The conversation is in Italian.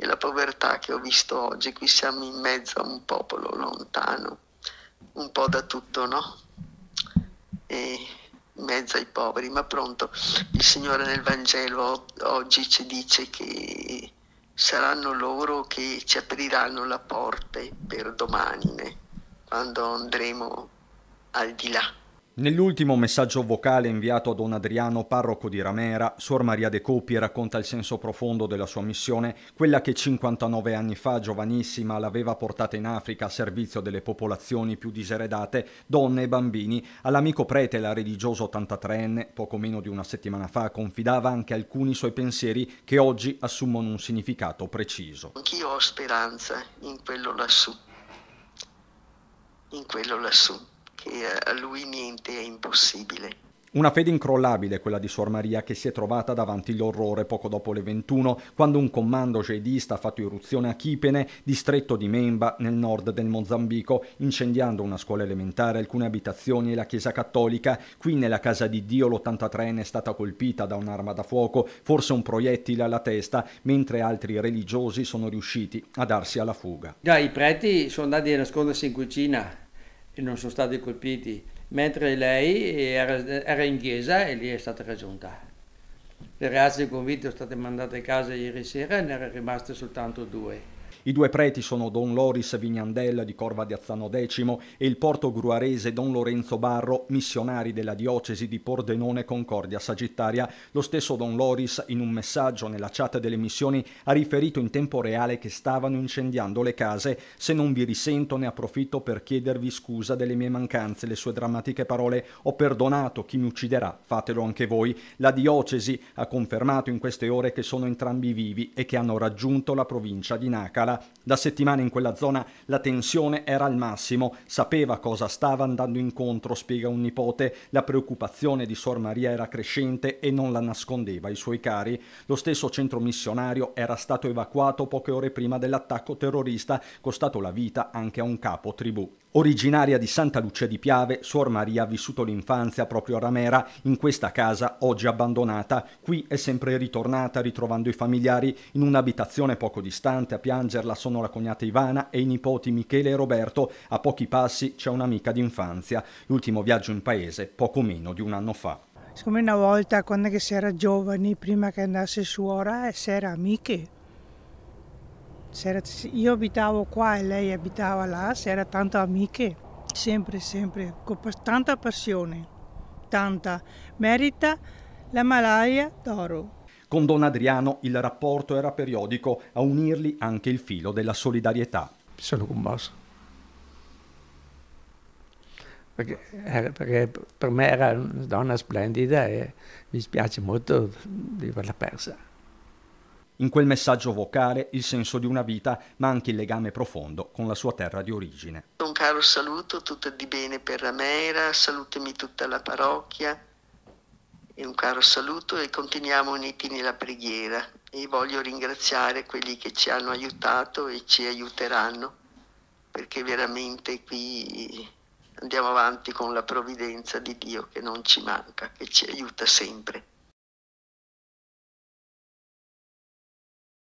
e la povertà che ho visto oggi. Qui siamo in mezzo a un popolo lontano, un po' da tutto, no? E in mezzo ai poveri, ma pronto, il Signore nel Vangelo oggi ci dice che saranno loro che ci apriranno la porta per domani, né? quando andremo al di là. Nell'ultimo messaggio vocale inviato a Don Adriano, parroco di Ramera, Suor Maria De Coppi racconta il senso profondo della sua missione, quella che 59 anni fa, giovanissima, l'aveva portata in Africa a servizio delle popolazioni più diseredate, donne e bambini. All'amico prete, la religiosa 83enne, poco meno di una settimana fa, confidava anche alcuni suoi pensieri che oggi assumono un significato preciso. Anch'io ho speranza in quello lassù, in quello lassù che eh, a lui niente è impossibile. Una fede incrollabile quella di Suor Maria che si è trovata davanti l'orrore poco dopo le 21, quando un commando jihadista ha fatto irruzione a Kipene, distretto di Memba, nel nord del Mozambico, incendiando una scuola elementare, alcune abitazioni e la chiesa cattolica. Qui nella casa di Dio l'83enne è stata colpita da un'arma da fuoco, forse un proiettile alla testa, mentre altri religiosi sono riusciti a darsi alla fuga. Già, i preti sono andati a nascondersi in cucina che non sono stati colpiti, mentre lei era, era in chiesa e lì è stata raggiunta. Le ragazze convinte sono state mandate a casa ieri sera e ne erano rimaste soltanto due. I due preti sono Don Loris Vignandella di Corva di Azzano X e il porto gruarese Don Lorenzo Barro, missionari della diocesi di Pordenone Concordia Sagittaria. Lo stesso Don Loris, in un messaggio nella chat delle missioni, ha riferito in tempo reale che stavano incendiando le case. Se non vi risento ne approfitto per chiedervi scusa delle mie mancanze, le sue drammatiche parole. Ho perdonato chi mi ucciderà, fatelo anche voi. La diocesi ha confermato in queste ore che sono entrambi vivi e che hanno raggiunto la provincia di Nakala. Ferrara. Da settimane in quella zona la tensione era al massimo, sapeva cosa stava andando incontro, spiega un nipote. La preoccupazione di Suor Maria era crescente e non la nascondeva ai suoi cari. Lo stesso centro missionario era stato evacuato poche ore prima dell'attacco terrorista, costato la vita anche a un capo tribù. Originaria di Santa Lucia di Piave, Suor Maria ha vissuto l'infanzia proprio a Ramera, in questa casa oggi abbandonata. Qui è sempre ritornata ritrovando i familiari in un'abitazione poco distante. A piangerla sono la cognata Ivana e i nipoti Michele e Roberto. A pochi passi c'è un'amica d'infanzia. L'ultimo viaggio in paese poco meno di un anno fa. Siccome una volta quando si era giovani, prima che andasse suora, si era amiche io abitavo qua e lei abitava là, c'era tante amiche, sempre, sempre, con tanta passione, tanta. Merita la malaria d'oro. Con Don Adriano il rapporto era periodico, a unirli anche il filo della solidarietà. Sono commosso. Perché, eh, perché, per me era una donna splendida e mi spiace molto di averla persa. In quel messaggio vocale il senso di una vita, ma anche il legame profondo con la sua terra di origine. Un caro saluto, tutto di bene per Ramera, salutemi tutta la parrocchia e un caro saluto e continuiamo uniti nella preghiera. E voglio ringraziare quelli che ci hanno aiutato e ci aiuteranno, perché veramente qui andiamo avanti con la provvidenza di Dio che non ci manca, che ci aiuta sempre.